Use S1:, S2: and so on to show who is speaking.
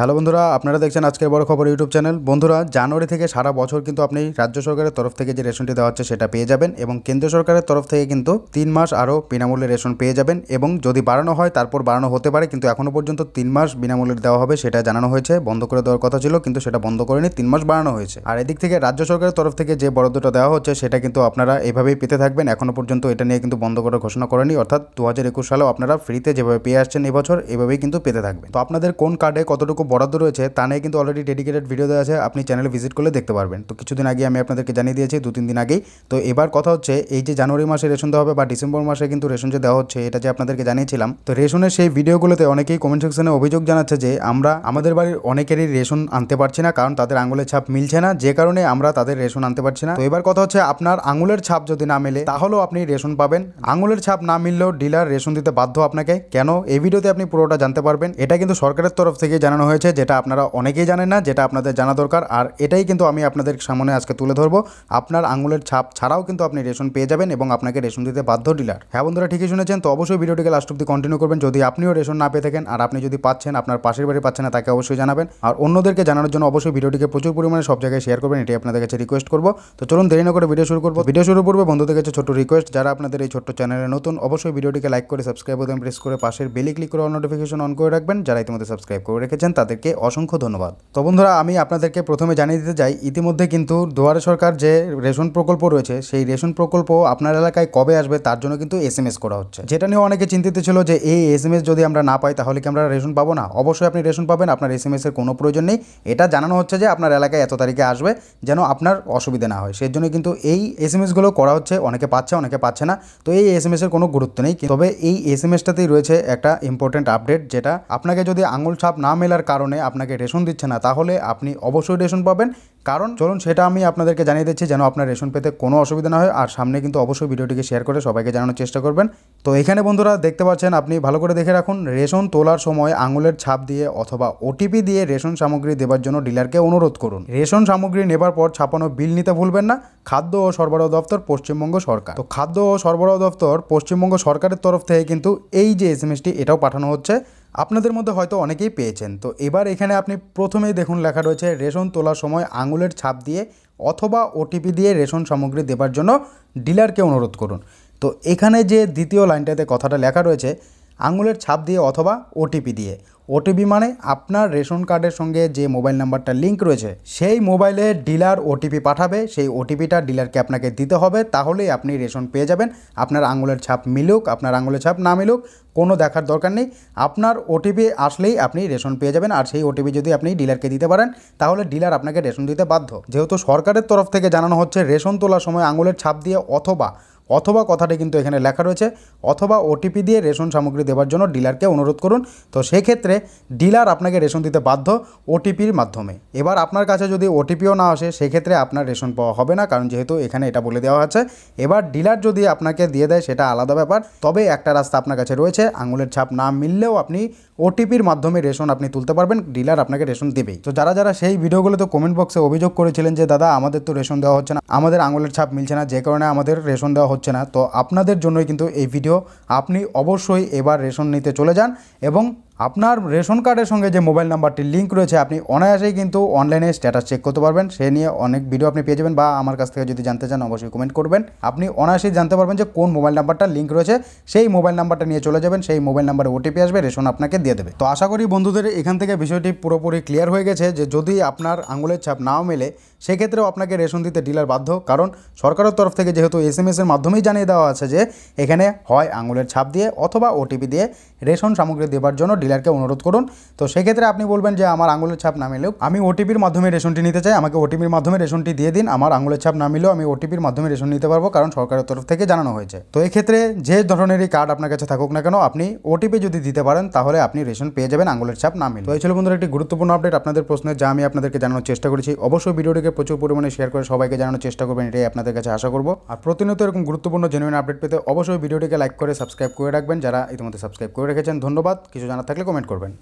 S1: hello বন্ধুরা আপনারা দেখছেন আজকের বড় খবর ইউটিউব চ্যানেল বন্ধুরা জানুয়ারি থেকে সারা বছর কিন্তু আপনি রাজ্য সরকারের তরফ থেকে যে রেশনটি দেওয়া হচ্ছে সেটা পেয়ে যাবেন এবং কেন্দ্র সরকারের তরফ থেকে কিন্তু তিন মাস আরও বিনামূল্যে রেশন পেয়ে যাবেন এবং যদি বাড়ানো হয় তারপর বাড়ানো হতে পারে কিন্তু এখনও পর্যন্ত তিন মাস বিনামূল্যে দেওয়া হবে সেটা জানানো হয়েছে বন্ধ করে দেওয়ার কথা ছিল কিন্তু সেটা বন্ধ করেনি তিন মাস বাড়ানো হয়েছে আর এদিক থেকে রাজ্য সরকারের তরফ থেকে যে বরাদ্দটা দেওয়া হচ্ছে সেটা কিন্তু আপনারা এভাবেই পেতে থাকবেন এখনও পর্যন্ত এটা নিয়ে কিন্তু বন্ধ করার ঘোষণা করেনি অর্থাৎ দু সালেও আপনারা ফ্রিতে যেভাবে পেয়ে আসছেন এবছর এভাবেই কিন্তু পেতে থাকবেন তো আপনাদের কোন কার্ডে কতটুকু বরাদ্দ রয়েছে তা নিয়ে কিন্তু অলরেডি ডেডিকেটেড ভিডিও দেওয়া আছে আপনি চ্যানেলে ভিজিট করলে দেখতে পারবেন তো কিছুদিন আগে আমি আপনাদেরকে জানিয়ে দিয়েছি দু তিন দিন আগেই তো এবার কথা হচ্ছে এই যে জানুয়ারি মাসে রেশন দেওয়া হবে বা ডিসেম্বর মাসে কিন্তু রেশন যে দেওয়া হচ্ছে এটা যে আপনাদেরকে জানিয়েছিলাম তো রেশনের সেই ভিডিওগুলোতে অনেকেই কমেন্ট সেকশনে অভিযোগ জানাচ্ছে যে আমরা আমাদের বাড়ির অনেকেরই রেশন আনতে পারছি না কারণ তাদের আঙুলের ছাপ মিলছে না যে কারণে আমরা তাদের রেশন আনতে পারছি না তো এবার কথা হচ্ছে আপনার আঙুলের ছাপ যদি না মেলে তাহলেও আপনি রেশন পাবেন আঙুলের ছাপ না মিললেও ডিলার রেশন দিতে বাধ্য আপনাকে কেন এই ভিডিওতে আপনি পুরোটা জানতে পারবেন এটা কিন্তু সরকারের তরফ থেকে জানানো হয়েছে রয়েছে যেটা আপনারা অনেকেই জানেন না যেটা আপনাদের জানা দরকার আর এটাই কিন্তু আমি আপনাদের সামনে আজকে তুলে ধরবো আপনার আঙুলের ছাপ ছাড়াও কিন্তু আপনি রেশন পেয়ে যাবেন এবং আপনাকে রেশন দিতে বাধ্য ডিলার হ্যাঁ বন্ধুরা ঠিকই শুনেছেন তো অবশ্যই ভিডিওটিকে লাস্ট অব্দি কন্টিনিউ করবেন যদি আপনিও রেশন না পেয়ে থাকেন আর আপনি যদি পাচ্ছেন আপনার পাশের বাড়ি পাচ্ছেন না তাকে অবশ্যই জানাবেন আর অন্যদেরকে জানানোর জন্য অবশ্যই ভিডিওটিকে প্রচুর পরিমাণে সব জায়গায় শেয়ার করবেন এটি আপনাদের কাছে রিকোয়েস্ট করবো তো চলুন দেরি না করে ভিডিও শুরু করবো ভিডিও শুরু করবো বন্ধুদের কাছে ছোট রিকোয়েস্ট যারা আপনাদের এই ছোট্ট চ্যানেলে নতুন অবশ্যই ভিডিওটিকে লাইক করে সাবস্ক্রাইব বোতাম প্রেস করে পাশের বেলি ক্লিক করে নোটিফিকেশন অন করে রাখবেন যারা ইতিমধ্যে সাবস্ক্রাইব করে রেখেছেন তাদেরকে অসংখ্য ধন্যবাদ তো বন্ধুরা আমি আপনাদেরকে প্রথমে জানিয়ে দিতে চাই ইতিমধ্যে কিন্তু দুয়ারে সরকার যে রেশন প্রকল্প রয়েছে সেই রেশন প্রকল্প আপনার এলাকায় কবে আসবে তার জন্য কিন্তু এস এম এস করা হচ্ছে যেটা নিয়ে অনেকে চিন্তিত ছিল যে এই এস এম এস যদি আমরা না পাই তাহলে কি আমরা রেশন পাবো না অবশ্যই আপনি রেশন পাবেন আপনার এস এম এর কোনো প্রয়োজন নেই এটা জানানো হচ্ছে যে আপনার এলাকায় এত তারিখে আসবে যেন আপনার অসুবিধা না হয় সেই জন্য কিন্তু এই এস এম এসগুলো করা হচ্ছে অনেকে পাচ্ছে অনেকে পাচ্ছে না তো এই এস এম এর কোনো গুরুত্ব নেই তবে এই এস এম এসটাতেই রয়েছে একটা ইম্পর্টেন্ট আপডেট যেটা আপনাকে যদি আঙুল ছাপ না মেলার কারণে আপনাকে রেশন দিচ্ছে না তাহলে আপনি অবশ্যই রেশন পাবেন কারণ চলুন সেটা আমি আপনাদেরকে জানিয়ে দিচ্ছি যেন আপনার রেশন পেতে কোনো অসুবিধা না হয় আর সামনে কিন্তু অবশ্যই ভিডিওটিকে শেয়ার করে সবাইকে জানানোর চেষ্টা করবেন তো এখানে বন্ধুরা দেখতে পাচ্ছেন আপনি ভালো করে দেখে রাখুন রেশন তোলার সময় আঙুলের ছাপ দিয়ে অথবা ওটিপি দিয়ে রেশন সামগ্রী দেবার জন্য ডিলারকে অনুরোধ করুন রেশন সামগ্রী নেবার পর ছাপানো বিল নিতে ভুলবেন না খাদ্য ও সরবরাহ দপ্তর পশ্চিমবঙ্গ সরকার তো খাদ্য ও সরবরাহ দপ্তর পশ্চিমবঙ্গ সরকারের তরফ থেকে কিন্তু এই যে এস এম এসটি এটাও পাঠানো হচ্ছে আপনাদের মধ্যে হয়তো অনেকেই পেয়েছেন তো এবার এখানে আপনি প্রথমেই দেখুন লেখা রয়েছে রেশন তোলার সময় আঙুলের ছাপ দিয়ে অথবা ওটিপি দিয়ে রেশন সামগ্রী দেবার জন্য ডিলারকে অনুরোধ করুন তো এখানে যে দ্বিতীয় লাইনটাতে কথাটা লেখা রয়েছে আঙুলের ছাপ দিয়ে অথবা ওটিপি দিয়ে ওটিপি মানে আপনার রেশন কার্ডের সঙ্গে যে মোবাইল নাম্বারটা লিঙ্ক রয়েছে সেই মোবাইলে ডিলার ওটিপি পাঠাবে সেই ওটিপিটা ডিলারকে আপনাকে দিতে হবে তাহলেই আপনি রেশন পেয়ে যাবেন আপনার আঙুলের ছাপ মিলুক আপনার আঙুলের ছাপ না মিলুক কোনো দেখার দরকার নেই আপনার ওটিপি আসলেই আপনি রেশন পেয়ে যাবেন আর সেই ওটিপি যদি আপনি ডিলারকে দিতে পারেন তাহলে ডিলার আপনাকে রেশন দিতে বাধ্য যেহেতু সরকারের তরফ থেকে জানানো হচ্ছে রেশন তোলার সময় আঙুলের ছাপ দিয়ে অথবা অথবা কথাটি কিন্তু এখানে লেখা রয়েছে অথবা ওটিপি দিয়ে রেশন সামগ্রী দেওয়ার জন্য ডিলারকে অনুরোধ করুন তো সেক্ষেত্রে ডিলার আপনাকে রেশন দিতে বাধ্য ওটিপির মাধ্যমে এবার আপনার কাছে যদি ওটিপিও না আসে সেক্ষেত্রে আপনার রেশন পাওয়া হবে না কারণ যেহেতু এখানে এটা বলে দেওয়া আছে এবার ডিলার যদি আপনাকে দিয়ে দেয় সেটা আলাদা ব্যাপার তবে একটা রাস্তা আপনার কাছে রয়েছে আঙুলের ছাপ না মিললেও আপনি ওটিপির মাধ্যমে রেশন আপনি তুলতে পারবেন ডিলার আপনাকে রেশন দেবেই তো যারা যারা সেই ভিডিওগুলোতে কমেন্ট বক্সে অভিযোগ করেছিলেন যে দাদা আমাদের তো রেশন দেওয়া হচ্ছে না আমাদের আঙুলের ছাপ মিলছে না যে কারণে আমাদের রেশন দেওয়া হচ্ছে হচ্ছে না তো আপনাদের জন্যই কিন্তু এই ভিডিও আপনি অবশ্যই এবার রেশন নিতে চলে যান এবং আপনার রেশন কার্ডের সঙ্গে যে মোবাইল নাম্বারটির লিঙ্ক রয়েছে আপনি অনায়াসেই কিন্তু অনলাইনে স্ট্যাটাস চেক করতে পারবেন সে নিয়ে অনেক ভিডিও আপনি পেয়ে যাবেন বা আমার কাছ থেকে যদি জানতে চান অবশ্যই কমেন্ট করবেন আপনি অনায়াসেই জানতে পারবেন যে কোন মোবাইল নাম্বারটা লিঙ্ক রয়েছে সেই মোবাইল নাম্বারটা নিয়ে চলে যাবেন সেই মোবাইল নাম্বারে ওটিপি আসবে রেশন আপনাকে দিয়ে দেবে তো আশা করি বন্ধুদের এখান থেকে বিষয়টি পুরোপুরি ক্লিয়ার হয়ে গেছে যে যদি আপনার আঙুলের ছাপ নাও মেলে সেক্ষেত্রেও আপনাকে রেশন দিতে ডিলার বাধ্য কারণ সরকারের তরফ থেকে যেহেতু এস এম এর মাধ্যমেই জানিয়ে দেওয়া আছে যে এখানে হয় আঙুলের ছাপ দিয়ে অথবা ওটিপি দিয়ে রেশন সামগ্রী দেওয়ার জন্য ডিলারকে অনুরোধ করুন তো সেক্ষেত্রে আপনি বলবেন যে আমার আঙুলের ছাপ না মিলেও আমি ওটিপির মাধ্যমে রেশনটি নিতে চাই আমাকে ওটিপির মাধ্যমে রেশনটি দিয়ে দিন আমার আঙুলের ছাপ না মিলেও আমি ওটিপির মাধ্যমে রেশন নিতে পারবো কারণ সরকারের তরফ থেকে জানানো হয়েছে তো এক্ষেত্রে যে ধরনেরই কার্ড আপনার কাছে থাকুক না কেন আপনি ওটিপি যদি দিতে পারেন তাহলে আপনি রেশন পেয়ে যাবেন আঙুলের ছাপ না মিলে তো এই ছিল বন্ধুরা একটি গুরুত্বপূর্ণ আপডেট আপনাদের প্রশ্নের যা আমি আপনাদেরকে জানানোর চেষ্টা করেছি অবশ্যই ভিডিওটিকে প্রচুর পরিমাণে শেয়ার করে সবাইকে জানানোর চেষ্টা করবেন এটাই আপনাদের কাছে আশা করবো আর প্রতিনিয়ত এরকম গুরুত্বপূর্ণ জেনুইন আপডেট পেতে অবশ্যই ভিডিওটিকে লাইক করে সাবস্ক্রাইব করে রাখবেন যারা ইতিমধ্যে সাবস্ক্রাইব করে রেখেছেন ধন্যবাদ কিছু জানাতে থাকলে কমেন্ট করবেন